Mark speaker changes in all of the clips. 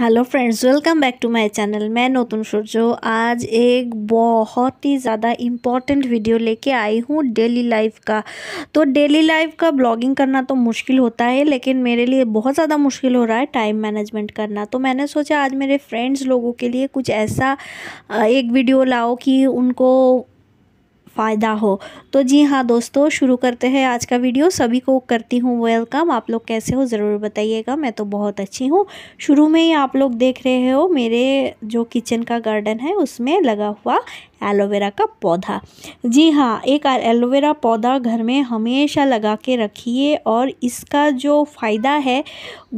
Speaker 1: hello friends welcome back to my channel मैं नोतुन सूर्य आज एक बहुत ही ज़्यादा इम्पॉर्टेंट वीडियो लेके आई हूँ डेली लाइफ का तो डेली लाइफ का ब्लॉगिंग करना तो मुश्किल होता है लेकिन मेरे लिए बहुत ज़्यादा मुश्किल हो रहा है टाइम मैनेजमेंट करना तो मैंने सोचा आज मेरे फ्रेंड्स लोगों के लिए कुछ ऐसा एक वीडियो लाओ कि उनको फ़ायदा हो तो जी हाँ दोस्तों शुरू करते हैं आज का वीडियो सभी को करती हूँ वेलकम आप लोग कैसे हो ज़रूर बताइएगा मैं तो बहुत अच्छी हूँ शुरू में ही आप लोग देख रहे हो मेरे जो किचन का गार्डन है उसमें लगा हुआ एलोवेरा का पौधा जी हाँ एक एलोवेरा पौधा घर में हमेशा लगा के रखिए और इसका जो फ़ायदा है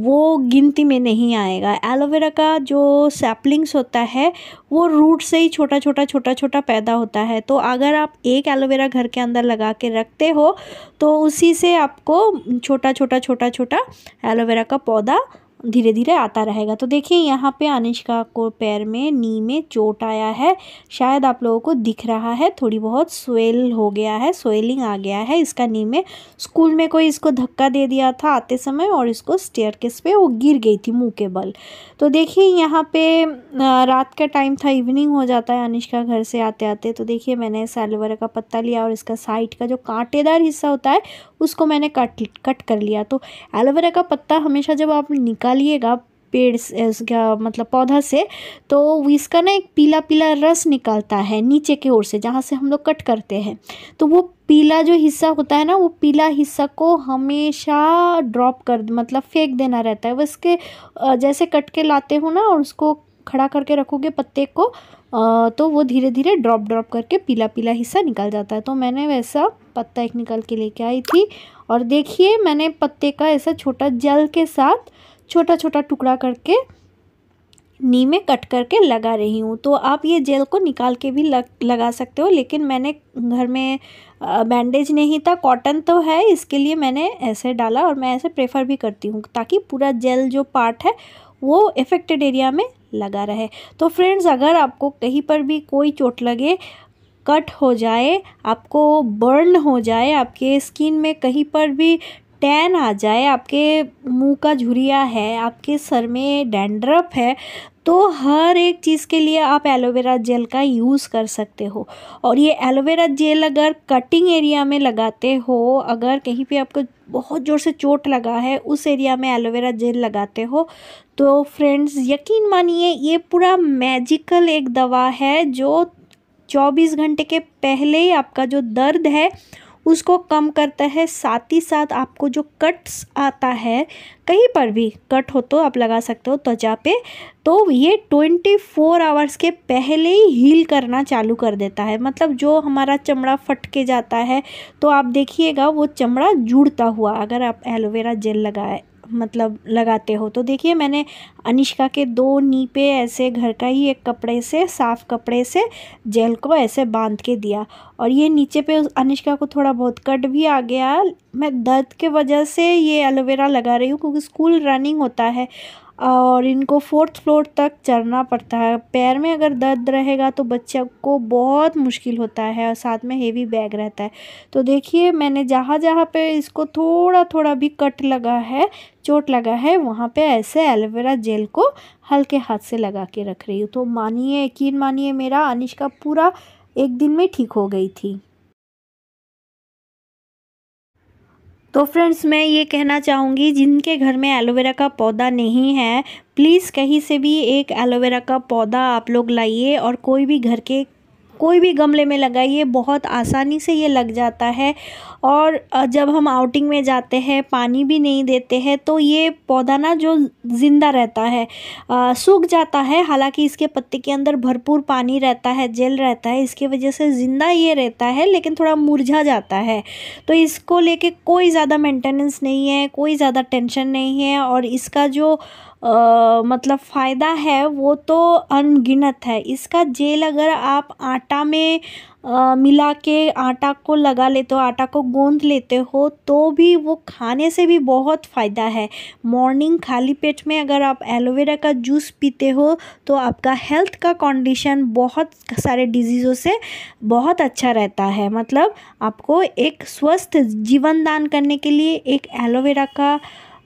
Speaker 1: वो गिनती में नहीं आएगा एलोवेरा का जो सैपलिंग्स होता है वो रूट से ही छोटा छोटा छोटा छोटा पैदा होता है तो अगर आप एक एलोवेरा घर के अंदर लगा के रखते हो तो उसी से आपको छोटा छोटा छोटा छोटा एलोवेरा का पौधा धीरे धीरे आता रहेगा तो देखिए यहाँ पे अनिष्का को पैर में नी में चोट आया है शायद आप लोगों को दिख रहा है थोड़ी बहुत स्वेल हो गया है स्वेलिंग आ गया है इसका नी में स्कूल में कोई इसको धक्का दे दिया था आते समय और इसको स्टेयर केस पे वो गिर गई थी मुँह के बल तो देखिए यहाँ पे रात का टाइम था इवनिंग हो जाता है अनिष्का घर से आते आते तो देखिए मैंने इस एलोवेरा का पत्ता लिया और इसका साइड का जो कांटेदार हिस्सा होता है उसको मैंने कट कट कर लिया तो एलोवेरा का पत्ता हमेशा जब आप निकाल निकालिएगा पेड़ से उसका मतलब पौधा से तो इसका ना एक पीला पीला रस निकलता है नीचे की ओर से जहाँ से हम लोग कट करते हैं तो वो पीला जो हिस्सा होता है ना वो पीला हिस्सा को हमेशा ड्रॉप कर मतलब फेंक देना रहता है वो इसके जैसे कट के लाते हो ना और उसको खड़ा करके रखोगे पत्ते को तो वो धीरे धीरे ड्रॉप ड्रॉप करके पीला पीला हिस्सा निकल जाता है तो मैंने वैसा पत्ता एक निकाल के लेके आई थी और देखिए मैंने पत्ते का ऐसा छोटा जल के साथ छोटा छोटा टुकड़ा करके नी में कट करके लगा रही हूँ तो आप ये जेल को निकाल के भी लग, लगा सकते हो लेकिन मैंने घर में बैंडेज नहीं था कॉटन तो है इसके लिए मैंने ऐसे डाला और मैं ऐसे प्रेफर भी करती हूँ ताकि पूरा जेल जो पार्ट है वो इफ़ेक्टेड एरिया में लगा रहे तो फ्रेंड्स अगर आपको कहीं पर भी कोई चोट लगे कट हो जाए आपको बर्न हो जाए आपके स्किन में कहीं पर भी टैन आ जाए आपके मुंह का झुरिया है आपके सर में डैंड्रफ है तो हर एक चीज़ के लिए आप एलोवेरा जेल का यूज़ कर सकते हो और ये एलोवेरा जेल अगर कटिंग एरिया में लगाते हो अगर कहीं पे आपको बहुत ज़ोर से चोट लगा है उस एरिया में एलोवेरा जेल लगाते हो तो फ्रेंड्स यकीन मानिए ये पूरा मैजिकल एक दवा है जो 24 घंटे के पहले ही आपका जो दर्द है उसको कम करता है साथ ही साथ आपको जो कट्स आता है कहीं पर भी कट हो तो आप लगा सकते हो त्वचा पे तो ये ट्वेंटी फोर आवर्स के पहले ही हील करना चालू कर देता है मतलब जो हमारा चमड़ा फट के जाता है तो आप देखिएगा वो चमड़ा जुड़ता हुआ अगर आप एलोवेरा जेल लगाए मतलब लगाते हो तो देखिए मैंने अनिष्का के दो नी पे ऐसे घर का ही एक कपड़े से साफ़ कपड़े से जेल को ऐसे बांध के दिया और ये नीचे पे अनिष्का को थोड़ा बहुत कट भी आ गया मैं दर्द के वजह से ये एलोवेरा लगा रही हूँ क्योंकि स्कूल रनिंग होता है और इनको फोर्थ फ्लोर तक चढ़ना पड़ता है पैर में अगर दर्द रहेगा तो बच्चे को बहुत मुश्किल होता है और साथ में हेवी बैग रहता है तो देखिए मैंने जहाँ जहाँ पे इसको थोड़ा थोड़ा भी कट लगा है चोट लगा है वहाँ पे ऐसे एलोवेरा जेल को हल्के हाथ से लगा के रख रही हूँ तो मानिए यकीन मानिए मेरा अनिश का पूरा एक दिन में ठीक हो गई थी तो फ्रेंड्स मैं ये कहना चाहूँगी जिनके घर में एलोवेरा का पौधा नहीं है प्लीज़ कहीं से भी एक एलोवेरा का पौधा आप लोग लाइए और कोई भी घर के कोई भी गमले में लगाइए बहुत आसानी से ये लग जाता है और जब हम आउटिंग में जाते हैं पानी भी नहीं देते हैं तो ये पौधा ना जो ज़िंदा रहता है सूख जाता है हालांकि इसके पत्ते के अंदर भरपूर पानी रहता है जेल रहता है इसकी वजह से ज़िंदा ये रहता है लेकिन थोड़ा मुरझा जाता है तो इसको लेके कोई ज़्यादा मेंटेनेंस नहीं है कोई ज़्यादा टेंशन नहीं है और इसका जो मतलब फ़ायदा है वो तो अनगिनत है इसका जेल अगर आप आटा में मिला के आटा को लगा लेते हो आटा को गूँध लेते हो तो भी वो खाने से भी बहुत फ़ायदा है मॉर्निंग खाली पेट में अगर आप एलोवेरा का जूस पीते हो तो आपका हेल्थ का कंडीशन बहुत सारे डिजीज़ों से बहुत अच्छा रहता है मतलब आपको एक स्वस्थ जीवन दान करने के लिए एक एलोवेरा का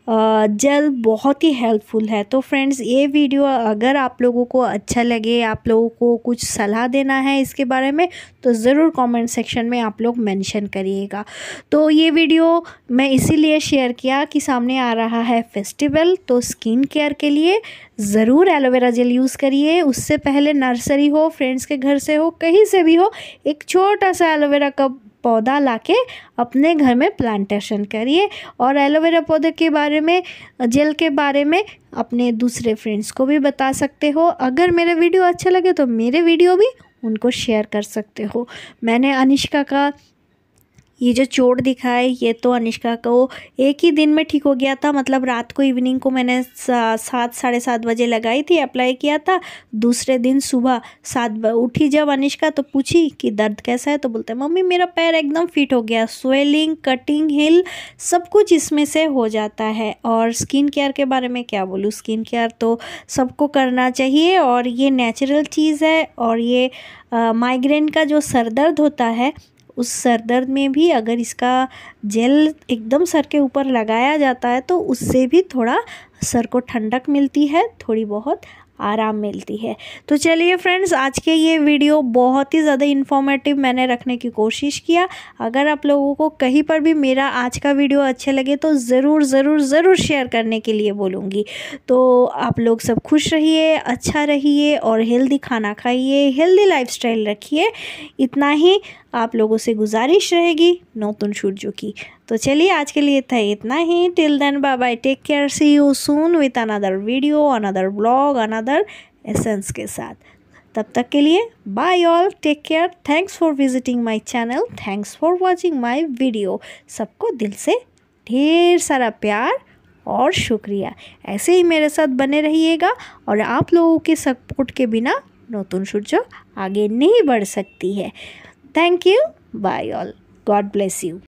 Speaker 1: जल बहुत ही हेल्पफुल है तो फ्रेंड्स ये वीडियो अगर आप लोगों को अच्छा लगे आप लोगों को कुछ सलाह देना है इसके बारे में तो ज़रूर कमेंट सेक्शन में आप लोग मेंशन करिएगा तो ये वीडियो मैं इसीलिए शेयर किया कि सामने आ रहा है फेस्टिवल तो स्किन केयर के लिए ज़रूर एलोवेरा जेल यूज़ करिए उससे पहले नर्सरी हो फ्रेंड्स के घर से हो कहीं से भी हो एक छोटा सा एलोवेरा कप पौधा लाके अपने घर में प्लांटेशन करिए और एलोवेरा पौधे के बारे में जेल के बारे में अपने दूसरे फ्रेंड्स को भी बता सकते हो अगर मेरा वीडियो अच्छा लगे तो मेरे वीडियो भी उनको शेयर कर सकते हो मैंने अनिष्का का ये जो चोट दिखा है ये तो अनिष्का को एक ही दिन में ठीक हो गया था मतलब रात को इवनिंग को मैंने सात साढ़े सात बजे लगाई थी अप्लाई किया था दूसरे दिन सुबह सात उठी जब अनिष्का तो पूछी कि दर्द कैसा है तो बोलते मम्मी मेरा पैर एकदम फिट हो गया स्वेलिंग कटिंग हिल सब कुछ इसमें से हो जाता है और स्किन केयर के बारे में क्या बोलूँ स्किन केयर तो सबको करना चाहिए और ये नेचुरल चीज़ है और ये माइग्रेन का जो सर दर्द होता है उस सर दर्द में भी अगर इसका जेल एकदम सर के ऊपर लगाया जाता है तो उससे भी थोड़ा सर को ठंडक मिलती है थोड़ी बहुत आराम मिलती है तो चलिए फ्रेंड्स आज के ये वीडियो बहुत ही ज़्यादा इन्फॉर्मेटिव मैंने रखने की कोशिश किया अगर आप लोगों को कहीं पर भी मेरा आज का वीडियो अच्छे लगे तो ज़रूर ज़रूर ज़रूर शेयर करने के लिए बोलूँगी तो आप लोग सब खुश रहिए अच्छा रहिए और हेल्दी खाना खाइए हेल्दी लाइफ रखिए इतना ही आप लोगों से गुजारिश रहेगी नौतुन सूर्यों की तो चलिए आज के लिए था इतना ही till then bye bye take care see you soon with another video another blog another essence के साथ तब तक के लिए bye all take care thanks for visiting my channel thanks for watching my video सबको दिल से ढेर सारा प्यार और शुक्रिया ऐसे ही मेरे साथ बने रहिएगा और आप लोगों के सपोर्ट के बिना नूतन सूर्य आगे नहीं बढ़ सकती है thank you bye all God bless you